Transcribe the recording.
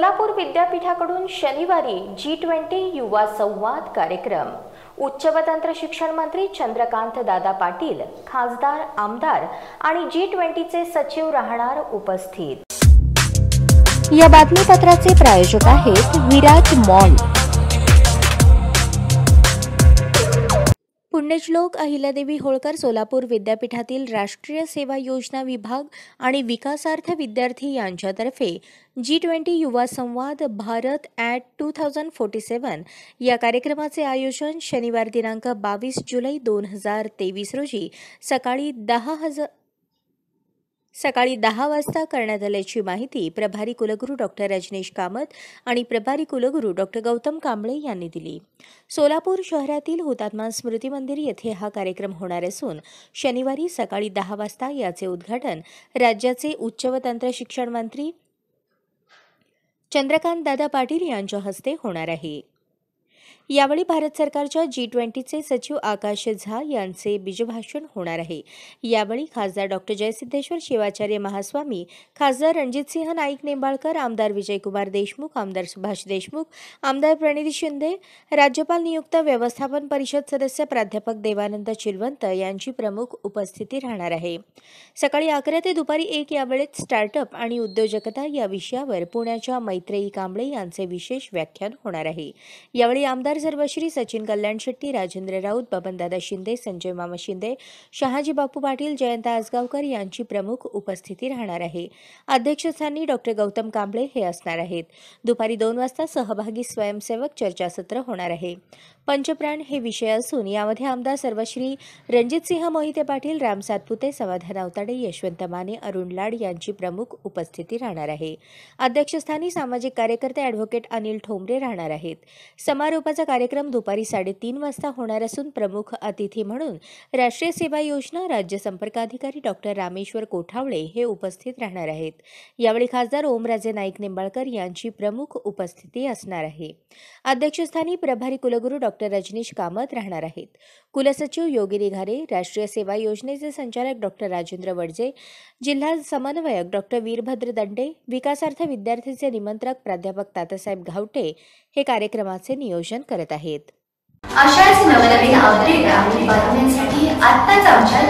सोलापूर विद्यापीठाकडून शनिवारी जी ट्वेंटी युवा संवाद कार्यक्रम उच्च व तंत्र शिक्षण मंत्री चंद्रकांत दादा पाटील खासदार आमदार आणि जी ट्वेंटीचे सचिव राहणार उपस्थित या बातमीपत्राचे प्रायोजक आहेत विराज मॉल पुण्यश्लोक अहिल्यादेवी होळकर सोलापूर विद्यापीठातील राष्ट्रीय सेवा योजना विभाग आणि विकासार्थ विद्यार्थी यांच्यातर्फे जी ट्वेंटी युवा संवाद Bharat at two thousand forty seven या कार्यक्रमाचे आयोजन शनिवार दिनांक बावीस जुलै दोन हजार तेवीस रोजी सकाळी दहा हजार सकाळी दहा वाजता करण्यात आल्याची माहिती प्रभारी कुलगुरू डॉक्टर रजनीश कामत आणि प्रभारी कुलगुरू डॉक्टर गौतम कांबळे यांनी दिली सोलापूर शहरातील हुतात्मा स्मृती मंदिर येथे हा कार्यक्रम होणार असून शनिवारी सकाळी दहा वाजता याचे उद्घाटन राज्याचे उच्च व तंत्र शिक्षण मंत्री चंद्रकांत दादा पाटील यांच्या हस्ते होणार आहे यावेळी भारत सरकारच्या जी ट्वेंटीचे सचिव आकाश झा यांचे बीजभाषण होणार आहे यावेळी खासदार डॉक्टर जयसिद्धेश्वर शिवाचार्य महास्वामी खासदार रणजितसिंह नाईक नेंबाळकर आमदार विजयकुमार देशमुख आमदार सुभाष देशमुख आमदार प्रणिती शिंदे राज्यपाल नियुक्त व्यवस्थापन परिषद सदस्य प्राध्यापक देवानंद चिलवंत यांची प्रमुख उपस्थिती राहणार आहे सकाळी अकरा ते दुपारी एक यावेळेत स्टार्टअप आणि उद्योजकता या विषयावर पुण्याच्या मैत्रेयी कांबळे यांचे विशेष व्याख्यान होणार आहे यावेळी आमदार सर्वश्री सचिन कल्याण शेट्टी राजेंद्र राऊत बबनदादा शिंदे संजय मामा शिंदे शहाजी बापू पाटील जयंत आसगावकर यांची प्रमुख उपस्थिती राहणार आहे अध्यक्षस्थानी डॉक्टर गौतम कांबळे हे असणार आहेत दुपारी दोन वाजता सहभागी स्वयंसेवक चर्चासत्र होणार आहे पंचप्राण हे विषय असून यामध्ये आमदार सर्वश्री रणजितसिंह मोहिते पाटील राम सातपुते समाधान अवताडे यशवंत माने अरुण लाड यांची प्रमुख उपस्थिती राहणार आहे अध्यक्षस्थानी सामाजिक कार्यकर्ते अॅडव्होकेट अनिल ठोंबरे राहणार आहेत समारोपाचा कार्यक्रम दुपारी साडेतीन वाजता होणार असून प्रमुख अतिथी म्हणून राष्ट्रीय सेवा योजना राज्य संपर्काधिकारी डॉक्टर रामेश्वर कोठावळे हे उपस्थित राहणार आहेत यावेळी खासदार ओमराजे नाईक निंबाळकर यांची प्रमुख उपस्थिती असणार आहे अध्यक्षस्थानी प्रभारी कुलगुरू डॉक्टर रजनीश कामत राहणार आहेत कुलसचिव योगिनी घारे राष्ट्रीय सेवा योजनेचे संचालक डॉक्टर राजेंद्र वडजे जिल्हा समन्वयक डॉक्टर वीरभद्र दंडे विकासार्थ विद्यार्थीचे निमंत्रक प्राध्यापक तातासाहेब घावटे हे कार्यक्रमाचे नियोजन करत आहेत अशाच नवनवीन बातम्यांसाठी आत्ताच आमच्या